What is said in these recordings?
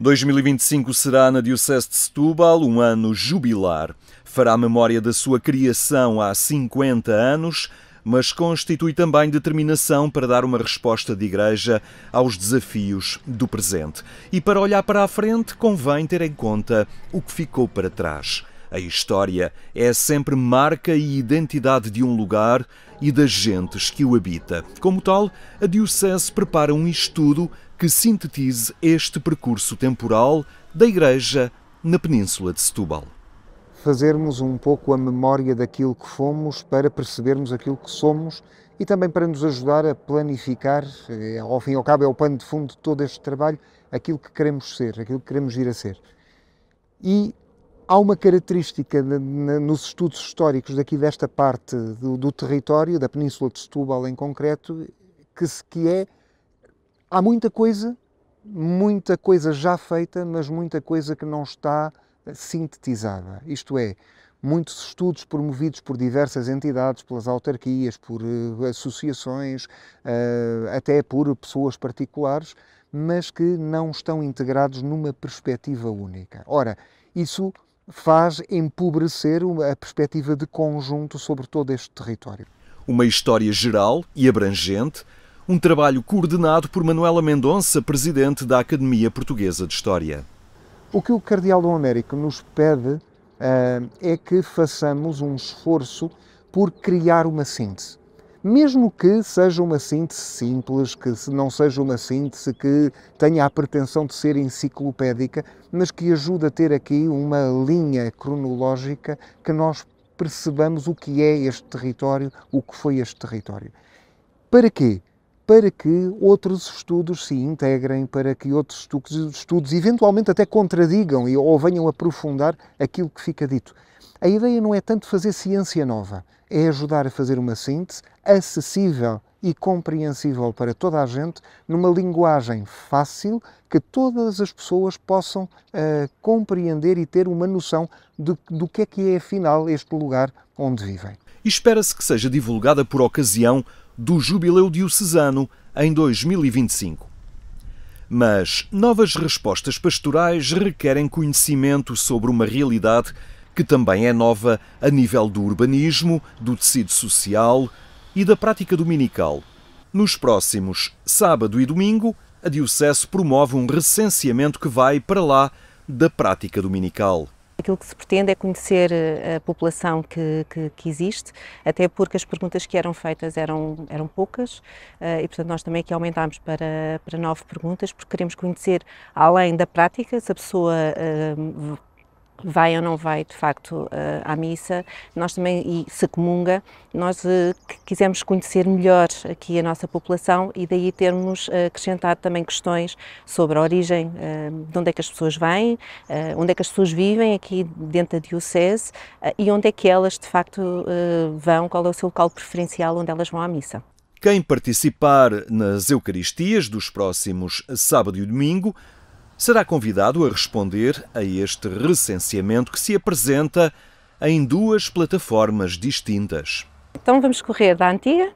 2025 será na Diocese de Setúbal um ano jubilar. Fará memória da sua criação há 50 anos, mas constitui também determinação para dar uma resposta de Igreja aos desafios do presente. E para olhar para a frente, convém ter em conta o que ficou para trás. A história é sempre marca e identidade de um lugar e das gentes que o habita. Como tal, a Diocese prepara um estudo que sintetize este percurso temporal da Igreja na Península de Setúbal. Fazermos um pouco a memória daquilo que fomos para percebermos aquilo que somos e também para nos ajudar a planificar, eh, ao fim e ao cabo, é o pano de fundo de todo este trabalho, aquilo que queremos ser, aquilo que queremos ir a ser. E Há uma característica nos estudos históricos daqui desta parte do, do território, da Península de Setúbal em concreto, que, que é. Há muita coisa, muita coisa já feita, mas muita coisa que não está sintetizada. Isto é, muitos estudos promovidos por diversas entidades, pelas autarquias, por eh, associações, eh, até por pessoas particulares, mas que não estão integrados numa perspectiva única. Ora, isso faz empobrecer a perspectiva de conjunto sobre todo este território. Uma história geral e abrangente, um trabalho coordenado por Manuela Mendonça, presidente da Academia Portuguesa de História. O que o Cardeal do Américo nos pede uh, é que façamos um esforço por criar uma síntese mesmo que seja uma síntese simples, que não seja uma síntese que tenha a pretensão de ser enciclopédica, mas que ajude a ter aqui uma linha cronológica que nós percebamos o que é este território, o que foi este território. Para quê? para que outros estudos se integrem, para que outros estudos, eventualmente até contradigam e, ou venham aprofundar aquilo que fica dito. A ideia não é tanto fazer ciência nova, é ajudar a fazer uma síntese acessível e compreensível para toda a gente, numa linguagem fácil que todas as pessoas possam uh, compreender e ter uma noção de, do que é que é afinal este lugar onde vivem. E espera-se que seja divulgada por ocasião do Jubileu Diocesano em 2025. Mas novas respostas pastorais requerem conhecimento sobre uma realidade que também é nova a nível do urbanismo, do tecido social e da prática dominical. Nos próximos sábado e domingo, a Diocese promove um recenseamento que vai para lá da prática dominical. Aquilo que se pretende é conhecer eh, a população que, que, que, existe, até porque as perguntas que eram feitas eram, eram poucas eh, e, portanto, nós também aqui aumentámos para, para nove perguntas, porque queremos conhecer, além da prática, se a pessoa eh, vai ou não vai de facto eh, à missa, nós também, e se comunga, nós eh, quisemos conhecer melhor aqui a nossa população e daí termos eh, acrescentado também questões sobre a origem, de onde é que as pessoas vêm, onde é que as pessoas vivem aqui dentro da Diocese e onde é que elas de facto vão, qual é o seu local preferencial onde elas vão à missa. Quem participar nas Eucaristias dos próximos sábado e domingo será convidado a responder a este recenseamento que se apresenta em duas plataformas distintas. Então vamos correr da antiga,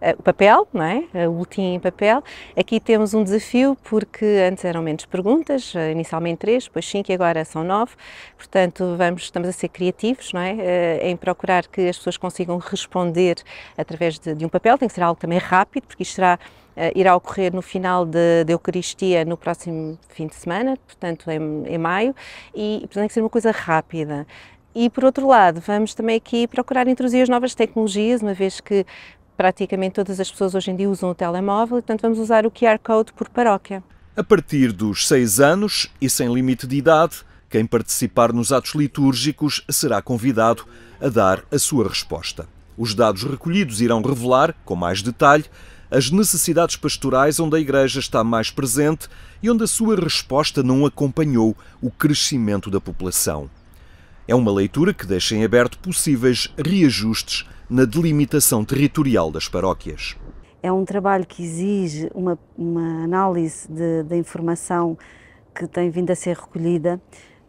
eh, o papel, não é? Eh, o boletim em papel. Aqui temos um desafio porque antes eram menos perguntas, eh, inicialmente três, depois cinco e agora são nove. Portanto, vamos, estamos a ser criativos não é? em procurar que as pessoas consigam responder através de, de um papel. Tem que ser algo também rápido, porque isto será eh, irá ocorrer no final da Eucaristia no próximo fim de semana, portanto em, em maio, e portanto, tem que ser uma coisa rápida. E por outro lado, vamos também aqui procurar introduzir as novas tecnologias, uma vez que praticamente todas as pessoas hoje em dia usam o telemóvel, portanto vamos usar o QR Code por paróquia. A partir dos 6 anos e sem limite de idade, quem participar nos atos litúrgicos será convidado a dar a sua resposta. Os dados recolhidos irão revelar, com mais detalhe, as necessidades pastorais onde a Igreja está mais presente e onde a sua resposta não acompanhou o crescimento da população. É uma leitura que deixa em aberto possíveis reajustes na delimitação territorial das paróquias. É um trabalho que exige uma, uma análise da informação que tem vindo a ser recolhida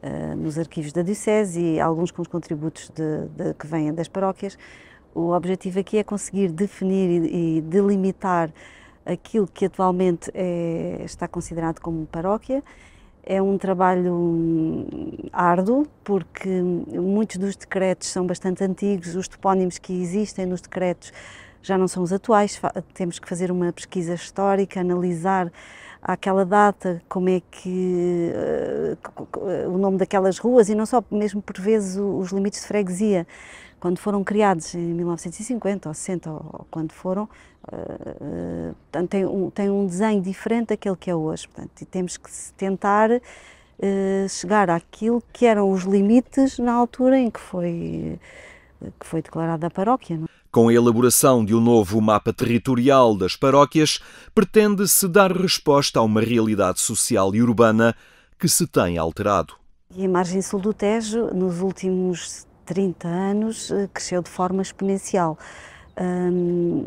uh, nos arquivos da Diocese e alguns com os contributos de, de, que vêm das paróquias o objetivo aqui é conseguir definir e delimitar aquilo que atualmente é, está considerado como paróquia. É um trabalho árduo, porque muitos dos decretos são bastante antigos, os topónimos que existem nos decretos já não são os atuais, temos que fazer uma pesquisa histórica, analisar àquela data, como é que eh, o nome daquelas ruas e não só, mesmo por vezes os limites de freguesia, quando foram criados em 1950 ou 60 ou quando foram, portanto, eh, eh, tem um, tem um desenho diferente daquele que é hoje, portanto, e temos que tentar chegar àquilo que eram os limites na altura em que foi que foi declarada a paróquia. Não? É? Com a elaboração de um novo mapa territorial das paróquias, pretende-se dar resposta a uma realidade social e urbana que se tem alterado. E a margem sul do Tejo, nos últimos 30 anos, eh, cresceu de forma exponencial. Hum,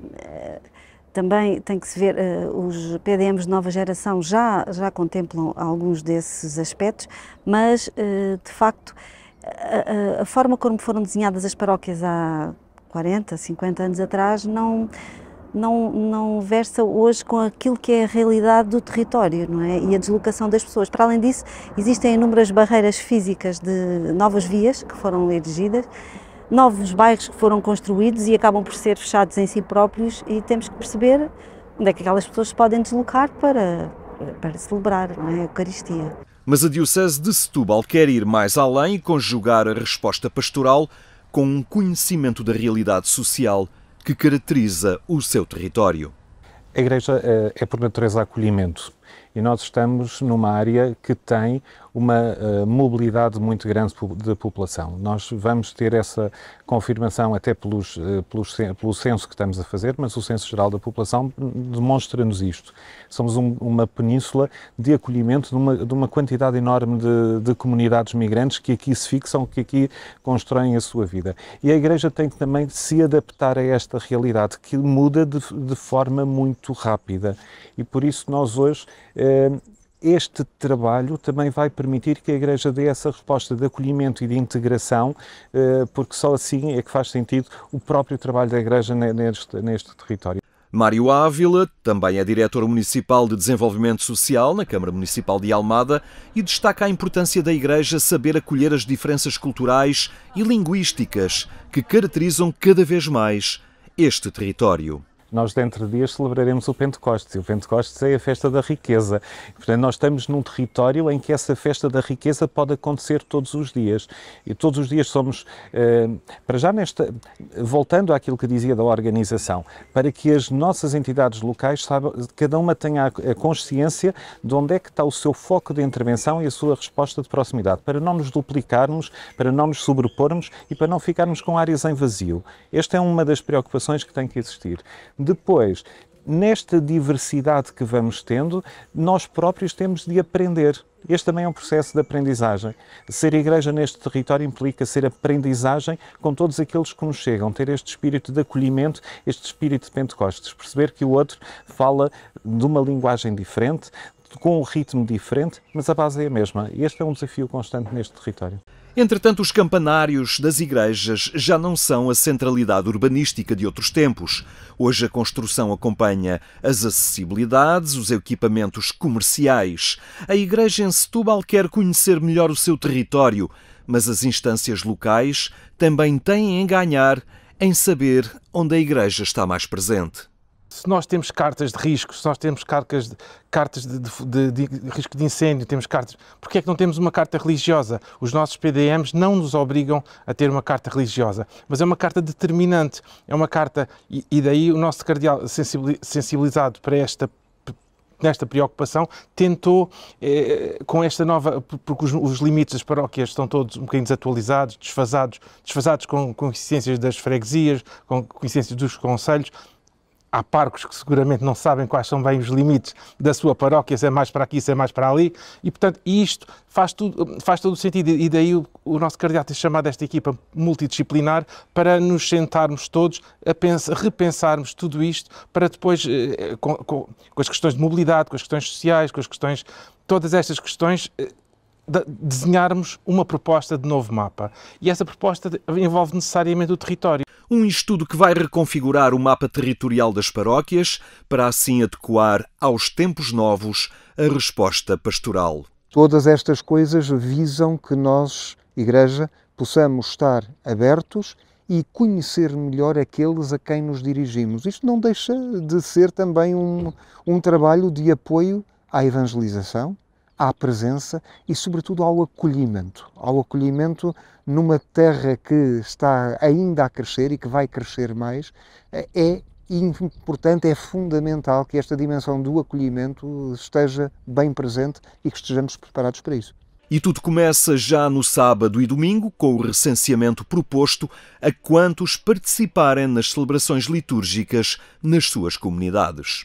também tem que se ver, eh, os PDMs de nova geração já, já contemplam alguns desses aspectos, mas de facto a, forma como foram desenhadas as paróquias há 40, 50 anos atrás, não, não, não versa hoje com aquilo que é a realidade do território não é? e a deslocação das pessoas. Para além disso, existem inúmeras barreiras físicas de novas vias que foram erigidas, novos bairros que foram construídos e acabam por ser fechados em si próprios e temos que perceber onde é que aquelas pessoas podem deslocar para, para celebrar é? a Eucaristia. Mas a Diocese de Setúbal quer ir mais além e conjugar a resposta pastoral com um conhecimento da realidade social que caracteriza o seu território. A Igreja eh, é, por natureza, acolhimento e nós estamos numa área que tem uma uh, mobilidade muito grande de população. Nós vamos ter essa confirmação até pelos, uh, pelos, pelo censo que estamos a fazer, mas o Censo Geral da População demonstra-nos isto. Somos um, uma península de acolhimento de uma, de uma quantidade enorme de, de, comunidades migrantes que aqui se fixam, que aqui constroem a sua vida. E a Igreja tem que também se adaptar a esta realidade, que muda de, de forma muito rápida. E por isso nós hoje eh, este trabalho também vai permitir que a Igreja dê essa resposta de acolhimento e de integração, eh, porque só assim é que faz sentido o próprio trabalho da Igreja neste, neste território. Mário Ávila também é diretor municipal de desenvolvimento social na Câmara Municipal de Almada e destaca a importância da Igreja saber acolher as diferenças culturais e linguísticas que caracterizam cada vez mais este território nós dentro de dias celebraremos o Pentecostes, e o Pentecostes é a festa da riqueza. Portanto, nós estamos num território em que essa festa da riqueza pode acontecer todos os dias. E todos os dias somos, eh, para já nesta, voltando àquilo que dizia da organização, para que as nossas entidades locais, saibam, cada uma tenha a consciência de onde é que está o seu foco de intervenção e a sua resposta de proximidade, para não nos duplicarmos, para não nos sobrepormos e para não ficarmos com áreas em vazio. Esta é uma das preocupações que tem que existir depois, nesta diversidade que vamos tendo, nós próprios temos de aprender. Este também é um processo de aprendizagem. Ser igreja neste território implica ser aprendizagem com todos aqueles que nos chegam, ter este espírito de acolhimento, este espírito de Pentecostes, perceber que o outro fala de uma linguagem diferente, com um ritmo diferente, mas a base é a mesma. Este é um desafio constante neste território. Entretanto, os campanários das igrejas já não são a centralidade urbanística de outros tempos. Hoje a construção acompanha as acessibilidades, os equipamentos comerciais. A igreja em Setúbal quer conhecer melhor o seu território, mas as instâncias locais também têm em ganhar em saber onde a igreja está mais presente se nós temos cartas de risco, se nós temos cartas de, cartas de, de, de, de risco de incêndio, temos cartas. Porquê é que não temos uma carta religiosa? Os nossos PDMs não nos obrigam a ter uma carta religiosa, mas é uma carta determinante, é uma carta. E, e daí o nosso cardeal sensibilizado para esta nesta preocupação, tentou, eh, com esta nova. porque os, os, limites das paróquias é, estão todos um bocadinho desatualizados, desfasados, desfasados com, com das freguesias, com, consciências dos conselhos, há parcos que seguramente não sabem quais são bem os limites da sua paróquia, se é mais para aqui, se é mais para ali, e portanto isto faz, tudo, faz todo o sentido, e daí o, o nosso candidato ter chamado esta equipa multidisciplinar para nos sentarmos todos a pensar, repensarmos tudo isto para depois, eh, eh, com, com, com as questões de mobilidade, com as questões sociais, com as questões, todas estas questões eh, desenharmos uma proposta de novo mapa. E essa proposta envolve necessariamente o território. Um estudo que vai reconfigurar o mapa territorial das paróquias para assim adequar aos tempos novos a resposta pastoral. Todas estas coisas visam que nós, Igreja, possamos estar abertos e conhecer melhor aqueles a quem nos dirigimos. Isto não deixa de ser também um, um trabalho de apoio à evangelização, à presença e, sobretudo, ao acolhimento. Ao acolhimento numa terra que está ainda a crescer e que vai crescer mais, é importante, é fundamental que esta dimensão do acolhimento esteja bem presente e que estejamos preparados para isso. E tudo começa já no sábado e domingo, com o recenseamento proposto a quantos participarem nas celebrações litúrgicas nas suas comunidades.